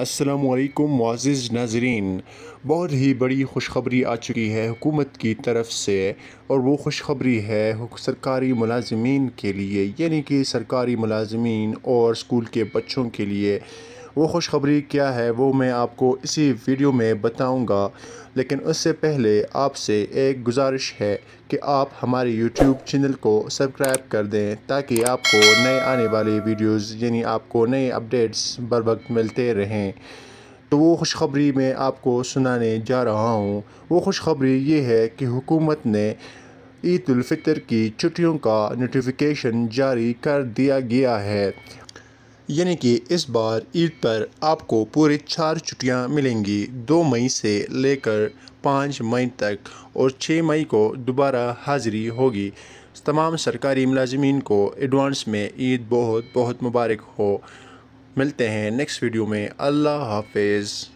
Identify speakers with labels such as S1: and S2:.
S1: असलकुम वाजिज़ नाजरीन बहुत ही बड़ी खुशखबरी आ चुकी है हुकूमत की तरफ से और वो खुशखबरी है सरकारी मुलाजमीन के लिए यानी कि सरकारी मुलाजमीन और स्कूल के बच्चों के लिए वो खुशखबरी क्या है वो मैं आपको इसी वीडियो में बताऊंगा लेकिन उससे पहले आपसे एक गुजारिश है कि आप हमारे YouTube चैनल को सब्सक्राइब कर दें ताकि आपको नए आने वाले वीडियोस यानी आपको नए अपडेट्स बर वक्त मिलते रहें तो वो खुशखबरी मैं आपको सुनाने जा रहा हूँ वो खुशखबरी ये है कि हुकूमत ने ईदुलफितर की छुट्टियों का नोटिफिकेशन जारी कर दिया गया है यानी कि इस बार ईद पर आपको पूरी चार छुट्टियां मिलेंगी दो मई से लेकर पाँच मई तक और छः मई को दोबारा हाजिरी होगी तमाम सरकारी मुलाजमीन को एडवांस में ईद बहुत बहुत मुबारक हो मिलते हैं नेक्स्ट वीडियो में अल्लाह हाफिज़